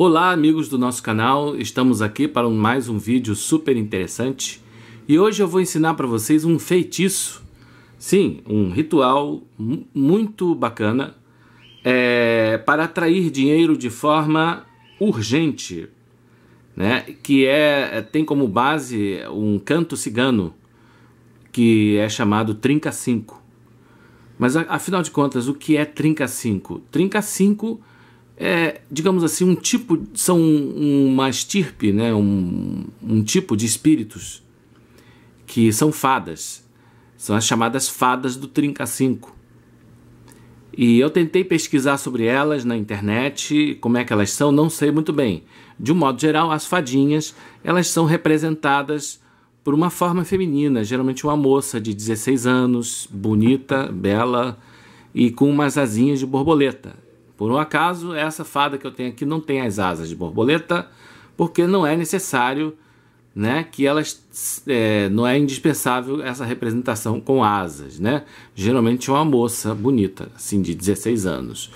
Olá, amigos do nosso canal, estamos aqui para mais um vídeo super interessante e hoje eu vou ensinar para vocês um feitiço. Sim, um ritual muito bacana é, para atrair dinheiro de forma urgente, né? que é, é tem como base um canto cigano que é chamado Trinca 5. Mas afinal de contas, o que é Trinca 5? Trinca 5 é, digamos assim, um tipo, são uma estirpe, né, um, um tipo de espíritos que são fadas, são as chamadas fadas do Trinca 5. E eu tentei pesquisar sobre elas na internet, como é que elas são, não sei muito bem. De um modo geral, as fadinhas, elas são representadas por uma forma feminina, geralmente uma moça de 16 anos, bonita, bela e com umas asinhas de borboleta. Por um acaso, essa fada que eu tenho aqui não tem as asas de borboleta, porque não é necessário né, que elas é, não é indispensável essa representação com asas, né? Geralmente é uma moça bonita, assim de 16 anos.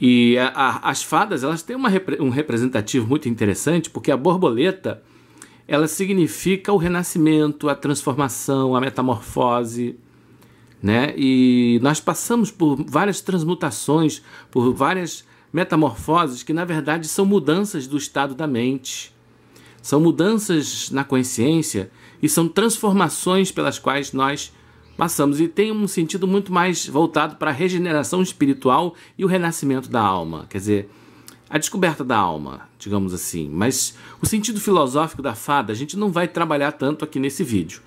E a, a, as fadas elas têm uma, um representativo muito interessante, porque a borboleta ela significa o renascimento, a transformação, a metamorfose. Né? E nós passamos por várias transmutações, por várias metamorfoses que, na verdade, são mudanças do estado da mente, são mudanças na consciência e são transformações pelas quais nós passamos. E tem um sentido muito mais voltado para a regeneração espiritual e o renascimento da alma, quer dizer, a descoberta da alma, digamos assim. Mas o sentido filosófico da fada a gente não vai trabalhar tanto aqui nesse vídeo,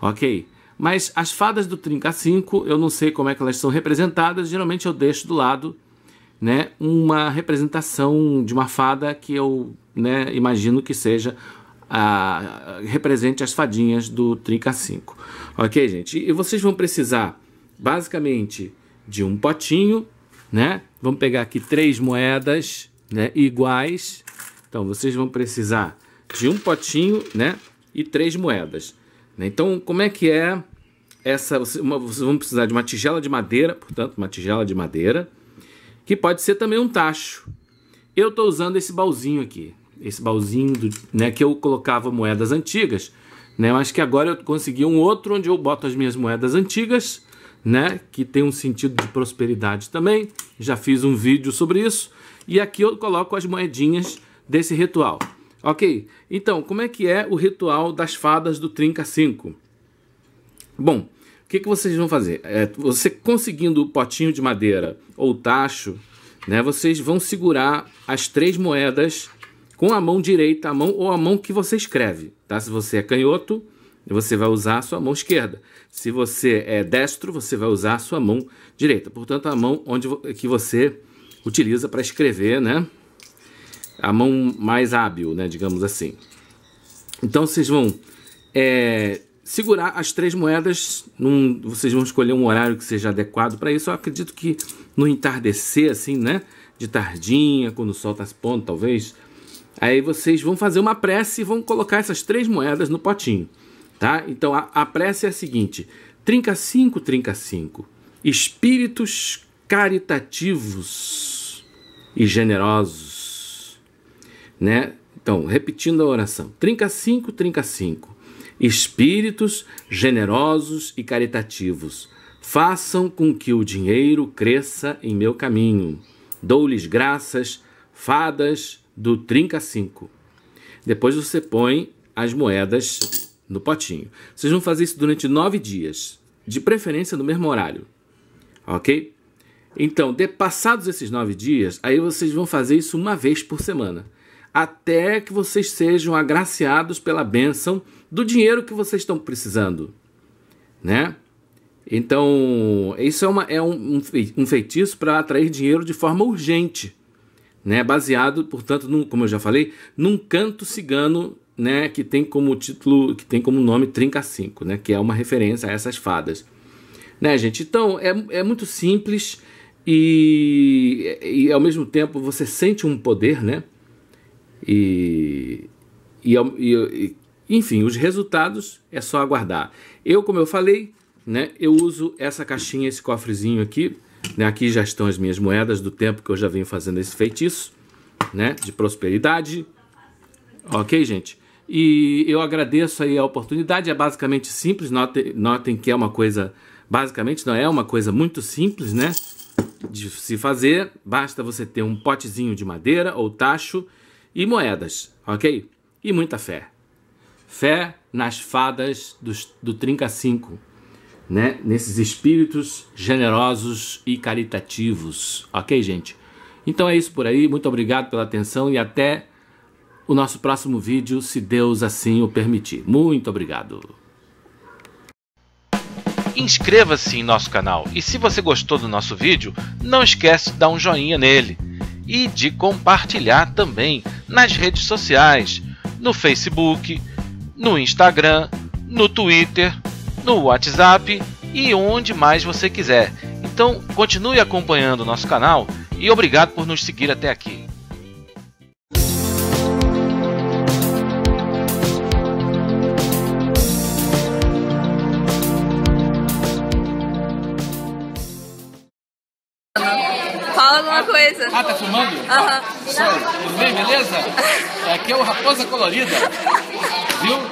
ok? Mas as fadas do Trinca 5, eu não sei como é que elas são representadas, geralmente eu deixo do lado né, uma representação de uma fada que eu né, imagino que seja a, represente as fadinhas do Trinca 5. Ok, gente? E vocês vão precisar basicamente de um potinho, né? Vamos pegar aqui três moedas né, iguais. Então vocês vão precisar de um potinho né, e três moedas. Né? Então, como é que é essa uma, vocês vão precisar de uma tigela de madeira, portanto, uma tigela de madeira, que pode ser também um tacho. Eu estou usando esse baúzinho aqui, esse baúzinho do, né, que eu colocava moedas antigas, né? acho que agora eu consegui um outro onde eu boto as minhas moedas antigas, né, que tem um sentido de prosperidade também. Já fiz um vídeo sobre isso e aqui eu coloco as moedinhas desse ritual. Ok, então como é que é o ritual das fadas do Trinca 5? Bom, o que, que vocês vão fazer? É, você conseguindo o potinho de madeira ou tacho, né, vocês vão segurar as três moedas com a mão direita, a mão ou a mão que você escreve. Tá? Se você é canhoto, você vai usar a sua mão esquerda. Se você é destro, você vai usar a sua mão direita. Portanto, a mão onde que você utiliza para escrever, né? A mão mais hábil, né? Digamos assim. Então, vocês vão é, segurar as três moedas. Num, vocês vão escolher um horário que seja adequado para isso. Eu acredito que no entardecer, assim, né? De tardinha, quando o sol está se pondo, talvez. Aí vocês vão fazer uma prece e vão colocar essas três moedas no potinho, tá? Então a, a prece é a seguinte: trinca cinco, trinca cinco. Espíritos caritativos e generosos, né? Então, repetindo a oração: trinca cinco, trinca cinco espíritos generosos e caritativos, façam com que o dinheiro cresça em meu caminho. Dou-lhes graças, fadas do trinca cinco. Depois você põe as moedas no potinho. Vocês vão fazer isso durante nove dias, de preferência no mesmo horário, ok? Então, de passados esses nove dias, aí vocês vão fazer isso uma vez por semana até que vocês sejam agraciados pela bênção do dinheiro que vocês estão precisando, né? Então, isso é, uma, é um, um feitiço para atrair dinheiro de forma urgente, né? Baseado, portanto, num, como eu já falei, num canto cigano, né? Que tem como título, que tem como nome Trinca 5, né? Que é uma referência a essas fadas, né, gente? Então, é, é muito simples e, e ao mesmo tempo você sente um poder, né? E, e, e, enfim, os resultados é só aguardar. Eu, como eu falei, né, eu uso essa caixinha, esse cofrezinho aqui. Né, aqui já estão as minhas moedas do tempo que eu já venho fazendo esse feitiço, né, de prosperidade. Ok, gente? E eu agradeço aí a oportunidade. É basicamente simples. Notem, notem que é uma coisa, basicamente não é uma coisa muito simples, né? De se fazer. Basta você ter um potezinho de madeira ou tacho e moedas, ok? E muita fé. Fé nas fadas dos, do Trinca 5, né? nesses espíritos generosos e caritativos, ok, gente? Então é isso por aí, muito obrigado pela atenção e até o nosso próximo vídeo, se Deus assim o permitir. Muito obrigado! Inscreva-se em nosso canal e se você gostou do nosso vídeo, não esquece de dar um joinha nele e de compartilhar também nas redes sociais, no Facebook, no Instagram, no Twitter, no WhatsApp e onde mais você quiser. Então, continue acompanhando o nosso canal e obrigado por nos seguir até aqui. alguma coisa. Ah, tá fumando Aham. Uhum. Tudo bem, beleza? Aqui é, é o Raposa Colorida. Viu?